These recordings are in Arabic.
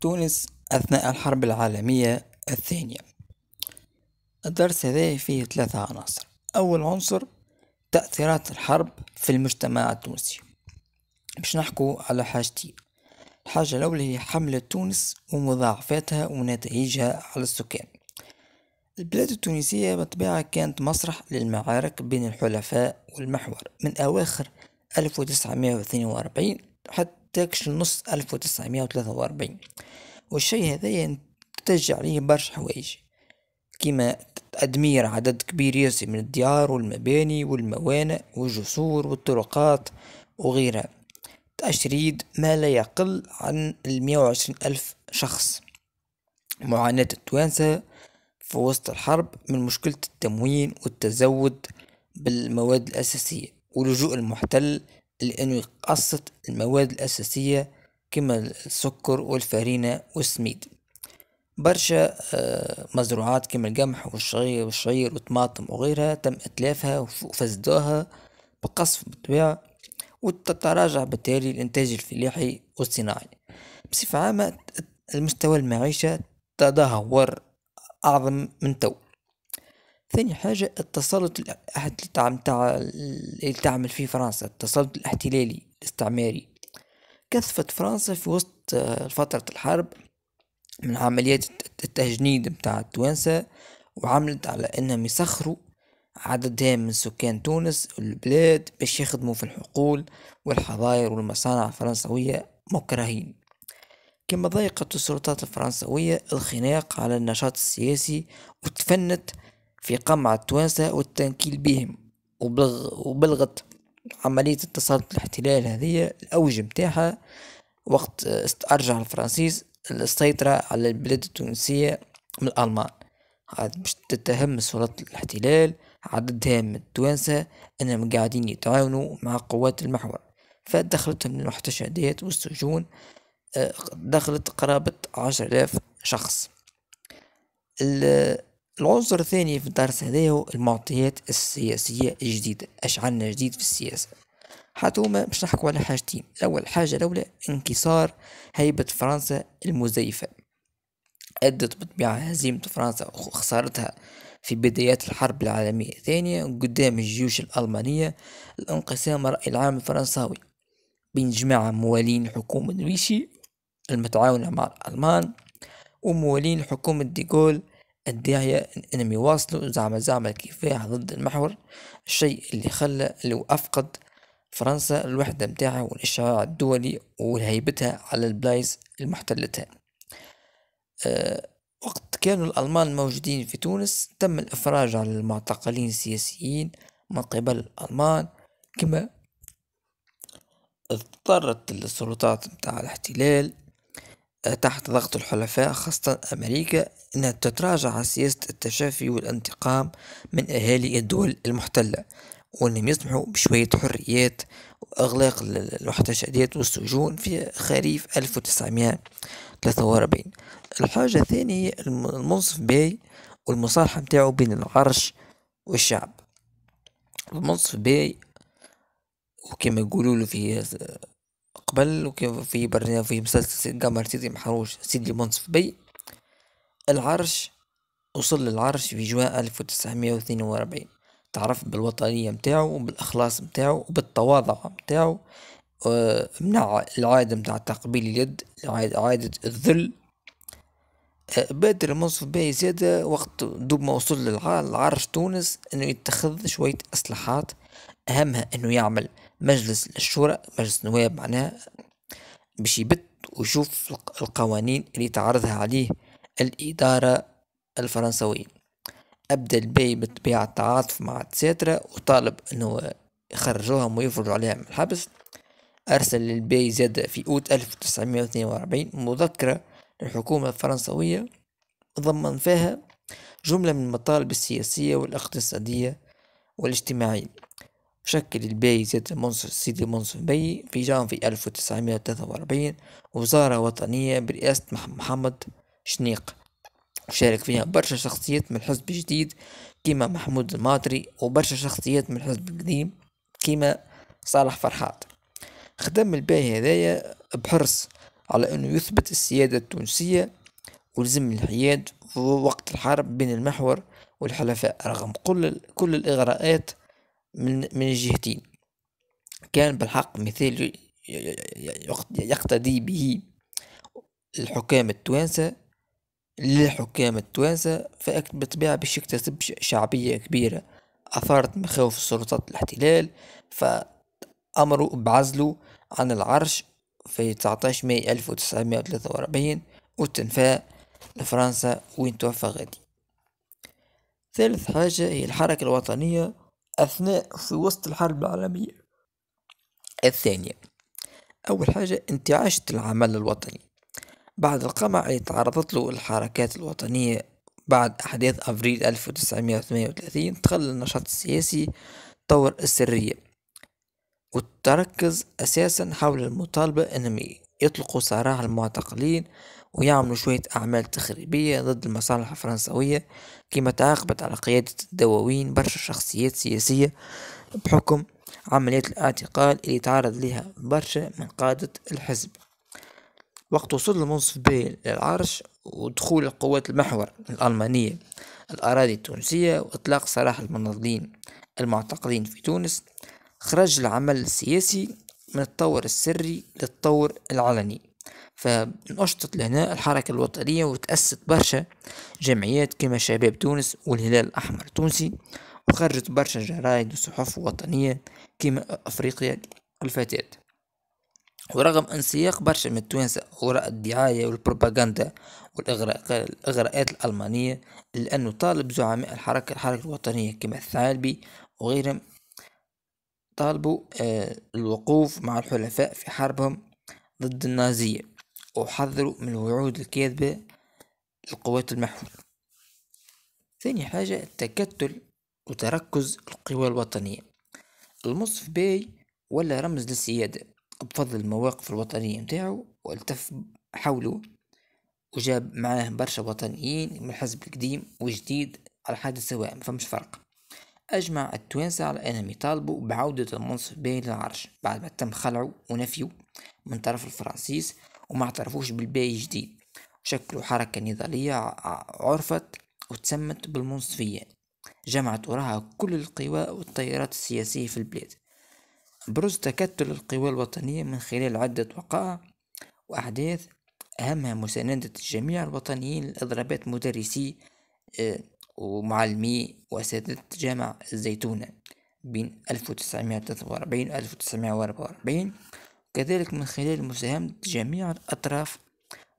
تونس أثناء الحرب العالمية الثانية الدرس هذا فيه ثلاثة عناصر أول عنصر تأثيرات الحرب في المجتمع التونسي باش نحكو على حاجتين الحاجة الأولى هي حملة تونس ومضاعفاتها ونتائجها على السكان البلاد التونسية بالطبيعة كانت مسرح للمعارك بين الحلفاء والمحور من أواخر 1942 حتى تاكش نص ألف وتسعمية وثلاثة وأربعين والشي هذا ينتج عليه برشا حوايج كيما تدمير عدد كبير ياسي من الديار والمباني والموانئ والجسور والطرقات وغيرها تشريد ما لا يقل عن المية وعشرين ألف شخص معاناة التوانسة في وسط الحرب من مشكلة التموين والتزود بالمواد الأساسية ولجوء المحتل لأنه يقسط المواد الأساسية كما السكر والفارينة والسميد برشا آه، مزروعات كما القمح والشعير والشعير والطماطم وغيرها تم إتلافها وفسدوها بقصف بالطبيعة وتتراجع بالتالي الإنتاج الفلاحي والصناعي بصفة عامة المستوى المعيشة تدهور أعظم من تو ثاني حاجة التسلط متاع اللي تعمل فيه فرنسا التسلط الاحتلالي الاستعماري كثفت فرنسا في وسط آه، فترة الحرب من عمليات التجنيد متاع التوانسة وعملت على انهم يسخروا عدد هام من سكان تونس والبلاد باش يخدموا في الحقول والحظاير والمصانع الفرنسوية مكرهين كما ضيقت السلطات الفرنسوية الخناق على النشاط السياسي وتفنت في قمع التوانسة والتنكيل بهم وبلغ وبلغت عملية التسلط الاحتلال هذه الأوج متاعها وقت استرجع الفرنسيس السيطرة على البلاد التونسية من الألمان عاد باش تتهم سلطة الاحتلال عددها من التوانسة أنهم قاعدين يتعاونوا مع قوات المحور فدخلتهم المحتشدات والسجون آه، دخلت قرابة عشر آلاف شخص العنصر الثاني في الدرس هذا هو المعطيات السياسية الجديدة اش عنا جديد في السياسة حتوما مش باش نحكوا على حاجتين الأول حاجة الأولى انكسار هيبة فرنسا المزيفة أدت بطبيعة هزيمة فرنسا وخسارتها في بدايات الحرب العالمية الثانية قدام الجيوش الألمانية لانقسام الرأي العام الفرنساوي بين جماعة موالين الحكومة الويشي المتعاونة مع الألمان وموالين حكومة ديغول الداعية انهم يواصلوا زعما زعما الكفاح ضد المحور الشيء اللي خلى اللي أفقد فرنسا الوحدة متاعها والإشعاع الدولي وهيبتها على البلايص المحتلتها آه، وقت كانوا الألمان موجودين في تونس تم الإفراج على المعتقلين السياسيين من قبل الألمان كما اضطرت السلطات متاع الاحتلال تحت ضغط الحلفاء خاصة أمريكا أنها تتراجع عن سياسة التشافي والانتقام من أهالي الدول المحتلة وأنهم يسمحوا بشوية حريات وإغلاق المحتشدات والسجون في خريف 1943 الحاجة الثانية المنصف باي والمصالحة متاعه بين العرش والشعب المنصف باي وكما يقولوا في قبل في برنامج في مسلسل قمر سيدي محروش سيدي منصف بي العرش وصل للعرش في جوان 1942 تعرف بالوطنية متاعو وبالإخلاص متاعو وبالتواضع متاعو آه، منع العادة متاع تقبيل اليد عادة الذل آه، بادر منصف بي زاد وقت دوب ما وصل للعرش تونس انه يتخذ شوية اسلحات أهمها أنه يعمل مجلس الشورى مجلس نواب معناها باش يبت ويشوف القوانين اللي تعرضها عليه الإدارة الفرنسوية أبدى البي بطبيعة التعاطف مع تساترة وطالب أنه يخرجوهم ويفرجوا عليها من الحبس أرسل للبي زاد في أوت 1942 مذكرة للحكومة الفرنسوية ضمن فيها جملة من المطالب السياسية والاقتصادية والاجتماعية شكل الباي زيادة منصف سيدي منصف باي في جانفي 1943 وزارة وطنية برئاسة محمد شنيق وشارك فيها برشا شخصيات من الحزب الجديد كيما محمود الماطري وبرشا شخصيات من الحزب القديم كيما صالح فرحات خدم الباي هذايا بحرص على أنه يثبت السيادة التونسية ولزم الحياد وقت الحرب بين المحور والحلفاء رغم كل, كل الإغراءات من من الجهتين كان بالحق مثال يقتدي به الحكام التوانسة للحكام التوانسة فبالطبيعة باش يكتسب شعبية كبيرة أثارت مخاوف السلطات الاحتلال فأمروا بعزلوا عن العرش في 19 ماي 1943 وتنفى لفرنسا وين توفى غادي ثالث حاجة هي الحركة الوطنية أثناء في وسط الحرب العالمية الثانية أول حاجة انتعاشة العمل الوطني بعد القمع اللي تعرضت له الحركات الوطنية بعد أحداث أفريل 1938 تخلى النشاط السياسي طور السرية والتركز أساسا حول المطالبة أنهم يطلقوا سراح المعتقلين ويعملوا شوية أعمال تخريبية ضد المصالح الفرنسوية كما تعاقبت على قيادة الدواوين برشا شخصيات سياسية بحكم عمليات الاعتقال اللي تعرض لها برشا من قادة الحزب وقت وصول المنصف بيل للعرش ودخول القوات المحور الألمانية الأراضي التونسية وإطلاق سراح المناضلين المعتقلين في تونس خرج العمل السياسي من الطور السري للطور العلني فانشطت لهنا الحركة الوطنية وتأسست برشا جمعيات كما شباب تونس والهلال الأحمر التونسي وخرجت برشا جرايد وصحف وطنية كما أفريقيا الفتاة ورغم انسياق برشا من التوانسة وراء الدعاية والبروباغندا والإغراءات الألمانية لأنه طالب زعماء الحركة الحركة الوطنية كما الثعالبي وغيرهم طالبوا آه، الوقوف مع الحلفاء في حربهم ضد النازية وحذروا من الوعود الكاذبة للقوات المحور ثاني حاجة التكتل وتركز القوى الوطنية المصف باي ولا رمز للسيادة بفضل المواقف الوطنية متاعه والتف حوله وجاب معاه برشا وطنيين من الحزب القديم والجديد على حد سواء فمش فرق أجمع التوانسة على أنهم يطالبوا بعودة المنصف باي للعرش بعد ما تم خلعه ونفيه من طرف الفرنسيس وما اعترفوش بالباي جديد شكلوا حركة نضالية عرفت وتسمت بالمنصفية جمعت وراها كل القوى والتيارات السياسية في البلاد بروز تكتل القوى الوطنية من خلال عدة وقائع وأحداث أهمها مساندة جميع الوطنيين لإضرابات مدرسي آه، ومعلمي وأساتذة جامع الزيتونة بين 1943 و 1944 كذلك من خلال مساهمة جميع الأطراف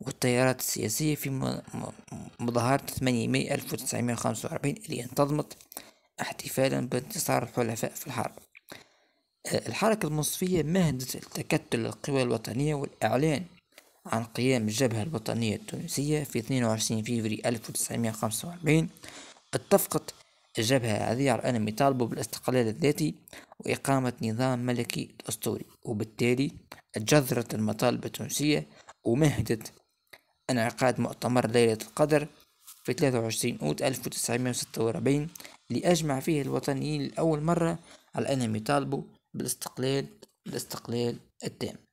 والتيارات السياسية في مظاهرة 8 وخمسة 1945 اللي انتظمت احتفالا بانتصار الحلفاء في الحرب آه، الحركة المصفية مهدت التكتل القوى الوطنية والإعلان عن قيام الجبهة الوطنية التونسية في 22 فيفري 1945 اتفقت الجبهة هذه على أنهم يطالبوا بالاستقلال الذاتي وإقامة نظام ملكي أسطوري وبالتالي اتجذرت المطالب التونسية ومهدت انعقاد مؤتمر ليلة القدر في 23 أوت 1946 لأجمع فيه الوطنيين لأول مرة على أنهم يطالبوا بالاستقلال الاستقلال التام